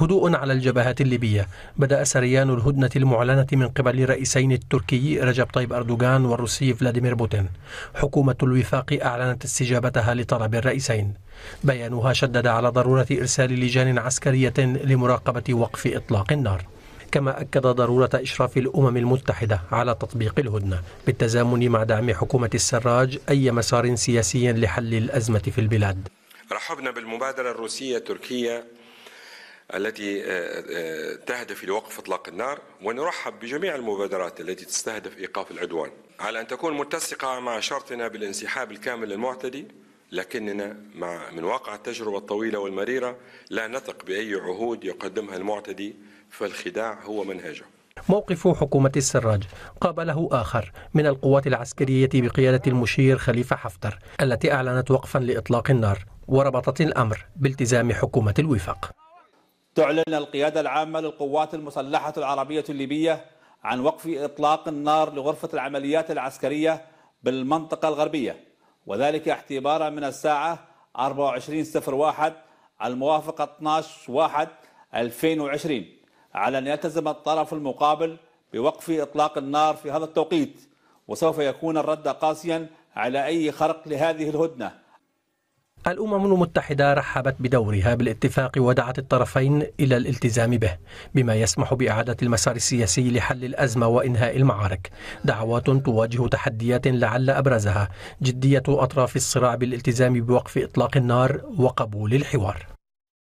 هدوء على الجبهات الليبية بدأ سريان الهدنة المعلنة من قبل الرئيسين التركي رجب طيب أردوغان والروسي فلاديمير بوتين حكومة الوفاق أعلنت استجابتها لطلب الرئيسين بيانها شدد على ضرورة إرسال لجان عسكرية لمراقبة وقف إطلاق النار كما أكد ضرورة إشراف الأمم المتحدة على تطبيق الهدنة بالتزامن مع دعم حكومة السراج أي مسار سياسي لحل الأزمة في البلاد رحبنا بالمبادرة الروسية التركية التي آه، آه، تهدف لوقف اطلاق النار ونرحب بجميع المبادرات التي تستهدف ايقاف العدوان على ان تكون متسقه مع شرطنا بالانسحاب الكامل للمعتدي لكننا مع من واقع التجربه الطويله والمريره لا نثق باي عهود يقدمها المعتدي فالخداع هو منهجه موقف حكومة السراج قابله آخر من القوات العسكرية بقيادة المشير خليفة حفتر التي أعلنت وقفا لإطلاق النار وربطت الأمر بالتزام حكومة الوفاق تعلن القيادة العامة للقوات المسلحة العربية الليبية عن وقف إطلاق النار لغرفة العمليات العسكرية بالمنطقة الغربية وذلك اعتبارا من الساعة 24:01 الموافقة 12/1/2020 على أن يلتزم الطرف المقابل بوقف إطلاق النار في هذا التوقيت وسوف يكون الرد قاسيا على أي خرق لهذه الهدنة الأمم المتحدة رحبت بدورها بالاتفاق ودعت الطرفين إلى الالتزام به بما يسمح بإعادة المسار السياسي لحل الأزمة وإنهاء المعارك دعوات تواجه تحديات لعل أبرزها جدية أطراف الصراع بالالتزام بوقف إطلاق النار وقبول الحوار